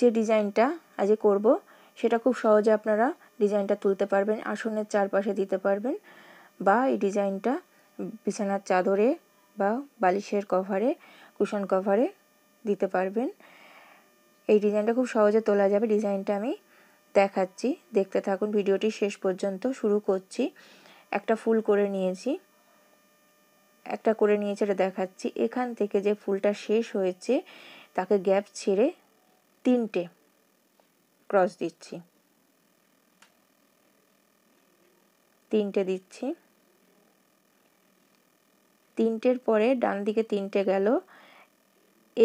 যে ডিজাইনটা আজকে করব সেটা খুব সহজে আপনারা ডিজাইনটা তুলতে পারবেন আসনের চারপাশে দিতে পারবেন বা এই ডিজাইনটা বিছানার চাদরে বা বালিশের কভারে কুশন কভারে দিতে পারবেন এই ডিজাইনটা খুব সহজে তোলা যাবে ডিজাইনটা আমি দেখাচ্ছি দেখতে থাকুন ভিডিওটি শেষ পর্যন্ত শুরু করছি একটা ফুল করে নিয়েছি একটা করে নিয়েছি এটা দেখাচ্ছি এখান থেকে যে ফুলটা শেষ হয়েছে তাকে গ্যাপ ছেড়ে তিনটে ক্রস দিচ্ছি তিনটে দিচ্ছি তিনটের পরে ডান দিকে তিনটে গেল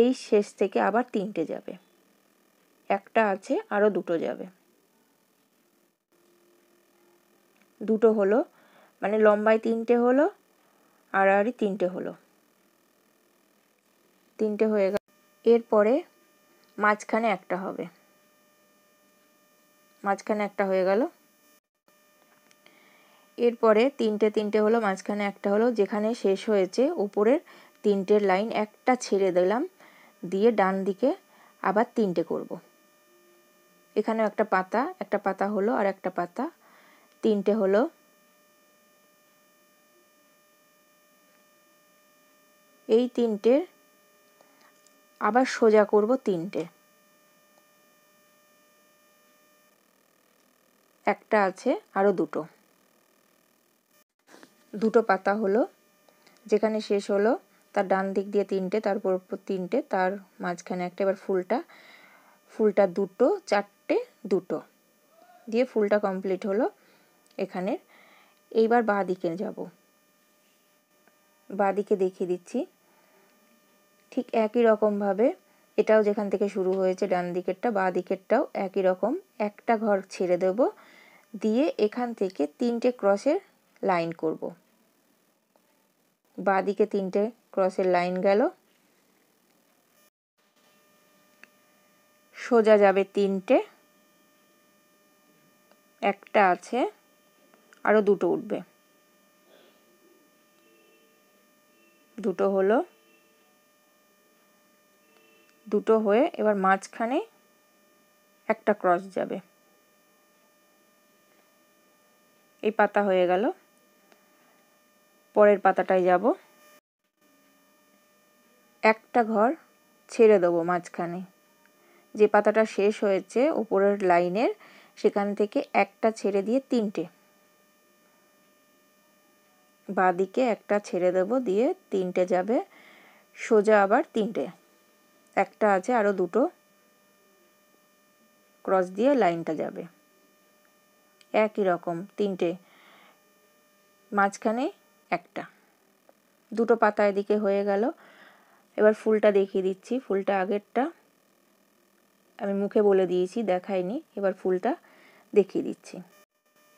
এই শেষ থেকে আবার তিনটে যাবে একটা আছে আরও দুটো যাবে দুটো হলো মানে লম্বায় তিনটে হলো আড়াআড়ি তিনটে হলো তিনটে হয়ে গেল এরপরে মাঝখানে একটা হবে মাঝখানে একটা হয়ে গেল এরপরে তিনটে তিনটে হলো মাঝখানে একটা হলো যেখানে শেষ হয়েছে উপরের তিনটের লাইন একটা ছেড়ে দিলাম দিয়ে ডান দিকে আবার তিনটে করব। এখানেও একটা পাতা একটা পাতা হলো আর একটা পাতা তিনটে হলো এই তিনটের আবার সোজা করব তিনটে একটা আছে আরও দুটো দুটো পাতা হলো যেখানে শেষ হলো তার ডান দিক দিয়ে তিনটে তারপর তিনটে তার মাঝখানে একটা এবার ফুলটা ফুলটা দুটো চারটে দুটো দিয়ে ফুলটা কমপ্লিট হলো এখানের এইবার বাঁ দিকে যাব বাঁ দিকে দেখিয়ে দিচ্ছি ঠিক একই রকমভাবে এটাও যেখান থেকে শুরু হয়েছে ডান দিকেরটা বা দিকেরটাও একই রকম একটা ঘর ছেড়ে দেব দিয়ে এখান থেকে তিনটে ক্রসের লাইন করব বা দিকে তিনটে ক্রসের লাইন গেল সোজা যাবে তিনটে একটা আছে আরও দুটো উঠবে দুটো হলো দুটো হয়ে এবার মাঝখানে একটা ক্রস যাবে এই পাতা হয়ে গেল পরের পাতাটায় যাব একটা ঘর ছেড়ে দেবো মাঝখানে যে পাতাটা শেষ হয়েছে উপরের লাইনের সেখান থেকে একটা ছেড়ে দিয়ে তিনটে বাদিকে একটা ছেড়ে দেব দিয়ে তিনটে যাবে সোজা আবার তিনটে একটা আছে আরও দুটো ক্রস দিয়ে লাইনটা যাবে একই রকম তিনটে মাঝখানে একটা দুটো পাতা এদিকে হয়ে গেল এবার ফুলটা দেখিয়ে দিচ্ছি ফুলটা আগেরটা আমি মুখে বলে দিয়েছি দেখাইনি এবার ফুলটা দেখিয়ে দিচ্ছি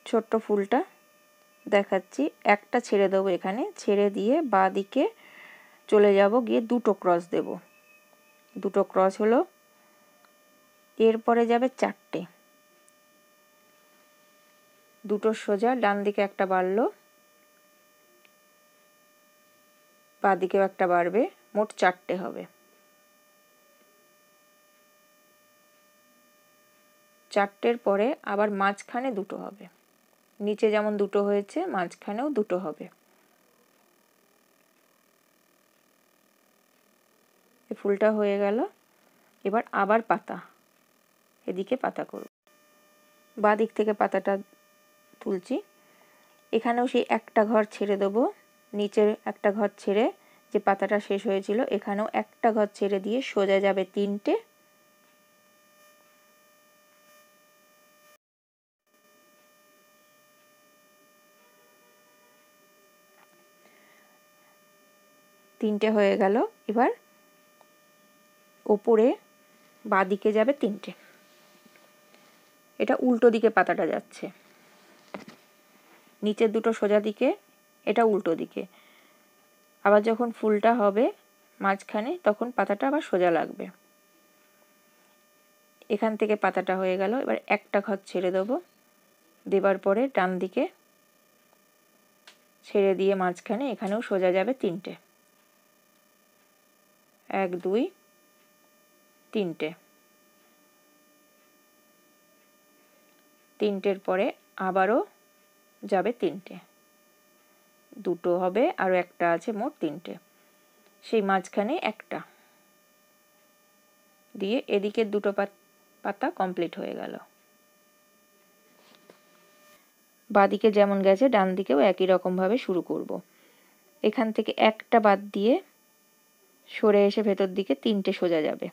ছোট্ট ফুলটা দেখাচ্ছি একটা ছেড়ে দেবো এখানে ছেড়ে দিয়ে বাঁ দিকে চলে যাব গিয়ে দুটো ক্রস দেবো দুটো ক্রস হলো এরপরে যাবে চারটে দুটো সোজা ডান দিকে একটা বাড়লো বা দিকেও একটা বাড়বে মোট চারটে হবে চারটের পরে আবার মাঝখানে দুটো হবে নিচে যেমন দুটো হয়েছে মাঝখানেও দুটো হবে এই ফুলটা হয়ে গেল এবার আবার পাতা এদিকে পাতা করব বা দিক থেকে পাতাটা তুলছি এখানেও সেই একটা ঘর ছেড়ে দেবো নিচের একটা ঘর ছেড়ে যে পাতাটা শেষ হয়েছিল এখানেও একটা ঘর ছেড়ে দিয়ে সোজা যাবে তিনটে তিনটে হয়ে গেল এবার ওপরে বাঁদিকে যাবে তিনটে এটা উল্টো দিকে পাতাটা যাচ্ছে নিচের দুটো সোজা দিকে এটা উল্টো দিকে আবার যখন ফুলটা হবে মাঝখানে তখন পাতাটা আবার সোজা লাগবে এখান থেকে পাতাটা হয়ে গেল এবার একটা ঘর ছেড়ে দেবো দেবার পরে ডান দিকে ছেড়ে দিয়ে মাঝখানে এখানেও সোজা যাবে তিনটে এক দুই তিনটে তিনটের পরে আবারও যাবে তিনটে দুটো হবে আরও একটা আছে মোট তিনটে সেই মাঝখানে একটা দিয়ে এদিকে দুটো পাতা কমপ্লিট হয়ে গেল বাঁদিকে যেমন গেছে ডান দিকেও একই রকমভাবে শুরু করব। এখান থেকে একটা বাদ দিয়ে সরে এসে ভেতর দিকে তিনটে সোজা যাবে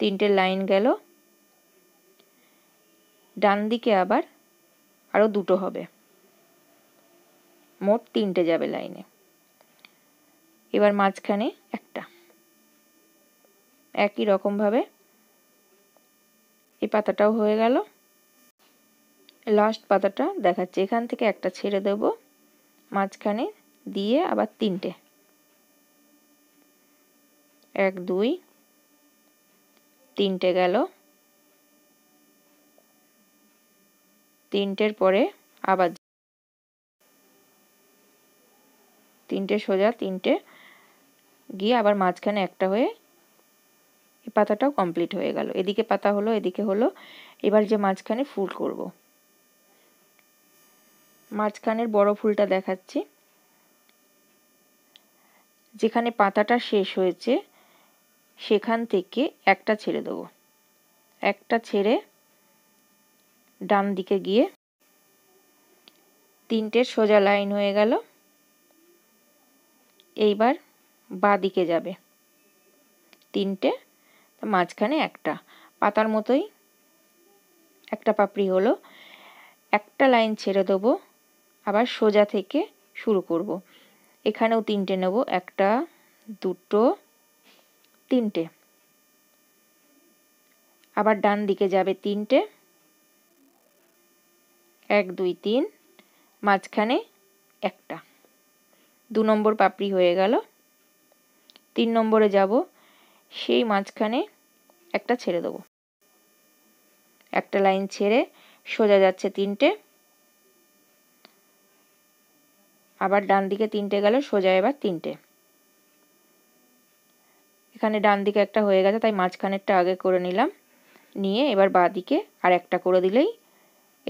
তিনটে লাইন গেল ডান দিকে আবার আরও দুটো হবে মোট তিনটে যাবে লাইনে এবার মাঝখানে একটা একই রকমভাবে এই পাতাটাও হয়ে গেল লাস্ট পাতাটা দেখাচ্ছি এখান থেকে একটা ছেড়ে দেব মাঝখানে দিয়ে আবার তিনটে এক দুই তিনটে গেল তিনটের পরে আবার তিনটে সোজা তিনটে গিয়ে আবার মাঝখানে একটা হয়ে এই পাতাটাও কমপ্লিট হয়ে গেল এদিকে পাতা হলো এদিকে হলো এবার যে মাঝখানে ফুল করব মাঝখানের বড় ফুলটা দেখাচ্ছি যেখানে পাতাটা শেষ হয়েছে সেখান থেকে একটা ছেড়ে দেবো একটা ছেড়ে ডান দিকে গিয়ে তিনটে সোজা লাইন হয়ে গেল এইবার বা দিকে যাবে তিনটে মাঝখানে একটা পাতার মতোই একটা পাপড়ি হলো একটা লাইন ছেড়ে দেবো আবার সোজা থেকে শুরু করব এখানেও তিনটে নেব একটা দুটো তিনটে আবার ডান দিকে যাবে তিনটে এক দুই তিন মাঝখানে একটা দু নম্বর পাপড়ি হয়ে গেল তিন নম্বরে যাব সেই মাঝখানে একটা ছেড়ে দেবো একটা লাইন ছেড়ে সোজা যাচ্ছে তিনটে আবার ডান দিকে তিনটে গেল সোজা এবার তিনটে এখানে ডান দিকে একটা হয়ে গেছে তাই মাঝখানেরটা আগে করে নিলাম নিয়ে এবার বাঁ দিকে আর একটা করে দিলেই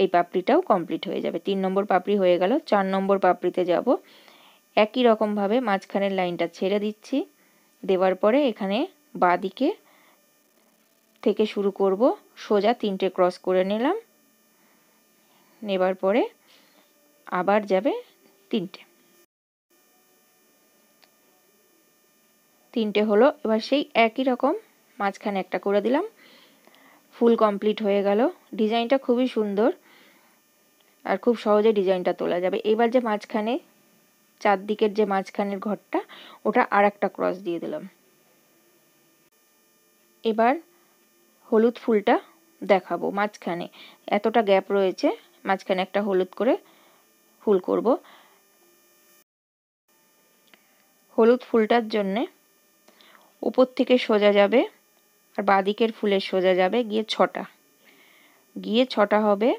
এই পাপড়িটাও কমপ্লিট হয়ে যাবে তিন নম্বর পাপড়ি হয়ে গেল চার নম্বর পাপড়িতে যাব একই রকমভাবে মাঝখানের লাইনটা ছেড়ে দিচ্ছি দেওয়ার পরে এখানে বাঁ দিকে থেকে শুরু করব সোজা তিনটে ক্রস করে নিলাম নেবার পরে আবার যাবে তিনটে তিনটে হলো এবার সেই একই রকম মাঝখানে একটা করে দিলাম ফুল কমপ্লিট হয়ে গেল ডিজাইনটা খুবই সুন্দর আর খুব সহজে ডিজাইনটা তোলা যাবে এবার যে মাঝখানে চারদিকের যে মাঝখানের ঘরটা ওটা আর একটা ক্রস দিয়ে দিলাম এবার হলুদ ফুলটা দেখাবো মাঝখানে এতটা গ্যাপ রয়েছে মাঝখানে একটা হলুদ করে ফুল করব হলুদ ফুলটার জন্যে উপর থেকে সোজা যাবে আর বাঁদিকের ফুলের সোজা যাবে গিয়ে ছটা গিয়ে ছটা হবে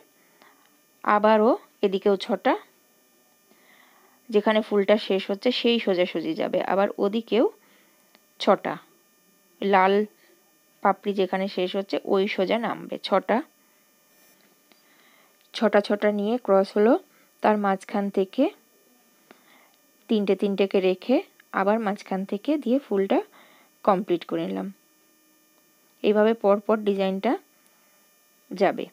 আবারও এদিকেও ছটা যেখানে ফুলটা শেষ হচ্ছে সেই সোজাসুজি যাবে আবার ওদিকেও ছটা লাল পাপড়ি যেখানে শেষ হচ্ছে ওই সোজা নামবে ছটা ছটা ছটা নিয়ে ক্রস হলো তার মাঝখান থেকে তিনটে তিনটেকে রেখে আবার মাঝখান থেকে দিয়ে ফুলটা কমপ্লিট করে নিলাম এইভাবে পরপর ডিজাইনটা যাবে